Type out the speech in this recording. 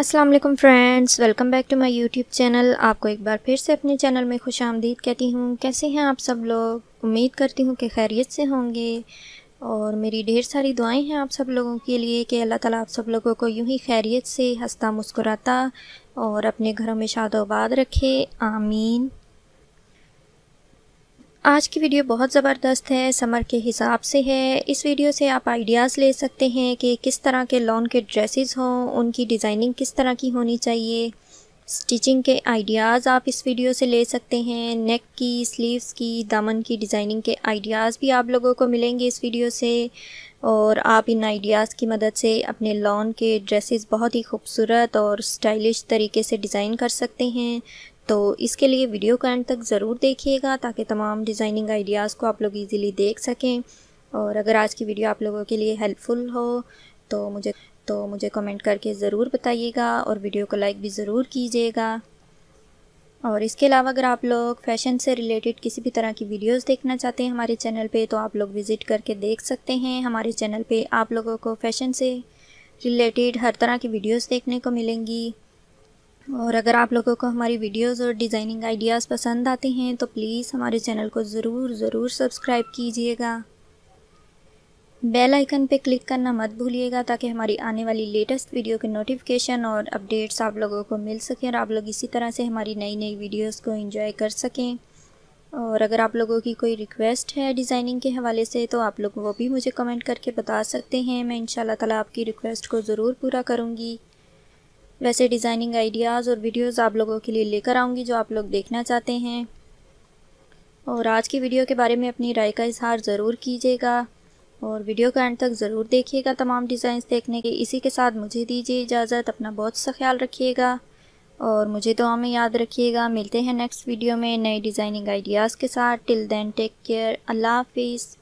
Aslam friends welcome back to my YouTube channel आपको एक बार फिर से अपने चैनल में खुश आमदीद कहती हूँ कैसे हैं आप सब लोग उम्मीद करती हूँ कि खैरियत से होंगे और मेरी ढेर सारी दुआएं हैं आप सब लोगों के लिए कि अल्लाह ताला आप सब लोगों को यूं ही खैरियत से हंसता मुस्कुराता और अपने घरों में शादोबाद रखे आमीन आज की वीडियो बहुत ज़बरदस्त है समर के हिसाब से है इस वीडियो से आप आइडियाज़ ले सकते हैं कि किस तरह के लॉन के ड्रेसेस हों उनकी डिज़ाइनिंग किस तरह की होनी चाहिए स्टिचिंग के आइडियाज़ आप इस वीडियो से ले सकते हैं नेक की स्लीव्स की दामन की डिज़ाइनिंग के आइडियाज़ भी आप लोगों को मिलेंगे इस वीडियो से और आप इन आइडियाज़ की मदद से अपने लॉन के ड्रेसेस बहुत ही खूबसूरत और स्टाइलिश तरीके से डिज़ाइन कर सकते हैं तो इसके लिए वीडियो को एंड तक ज़रूर देखिएगा ताकि तमाम डिज़ाइनिंग आइडियाज़ को आप लोग इजीली देख सकें और अगर आज की वीडियो आप लोगों के लिए हेल्पफुल हो तो मुझे तो मुझे कमेंट करके ज़रूर बताइएगा और वीडियो को लाइक भी ज़रूर कीजिएगा और इसके अलावा अगर आप लोग फैशन से रिलेटेड किसी भी तरह की वीडियोस देखना चाहते हैं हमारे चैनल पे तो आप लोग विज़िट करके देख सकते हैं हमारे चैनल पे आप लोगों को फैशन से रिलेटेड हर तरह की वीडियोस देखने को मिलेंगी और अगर आप लोगों को हमारी वीडियोस और डिज़ाइनिंग आइडियाज़ पसंद आते हैं तो प्लीज़ हमारे चैनल को ज़रूर ज़रूर सब्सक्राइब कीजिएगा बेल आइकन पर क्लिक करना मत भूलिएगा ताकि हमारी आने वाली लेटेस्ट वीडियो के नोटिफिकेशन और अपडेट्स आप लोगों को मिल सकें और आप लोग इसी तरह से हमारी नई नई वीडियोस को एंजॉय कर सकें और अगर आप लोगों की कोई रिक्वेस्ट है डिज़ाइनिंग के हवाले से तो आप लोग वो भी मुझे कमेंट करके बता सकते हैं मैं इन ताला आपकी रिक्वेस्ट को ज़रूर पूरा करूँगी वैसे डिज़ाइनिंग आइडियाज़ और वीडियोस आप लोगों के लिए लेकर आऊँगी जो आप लोग देखना चाहते हैं और आज की वीडियो के बारे में अपनी राय का इजहार ज़रूर कीजिएगा और वीडियो का एंड तक ज़रूर देखिएगा तमाम डिज़ाइंस देखने के इसी के साथ मुझे दीजिए इजाज़त अपना बहुत सा ख्याल रखिएगा और मुझे तो हमें याद रखिएगा मिलते हैं नेक्स्ट वीडियो में नए डिज़ाइनिंग आइडियाज़ के साथ टिल देन टेक केयर अल्लाह हाफिज़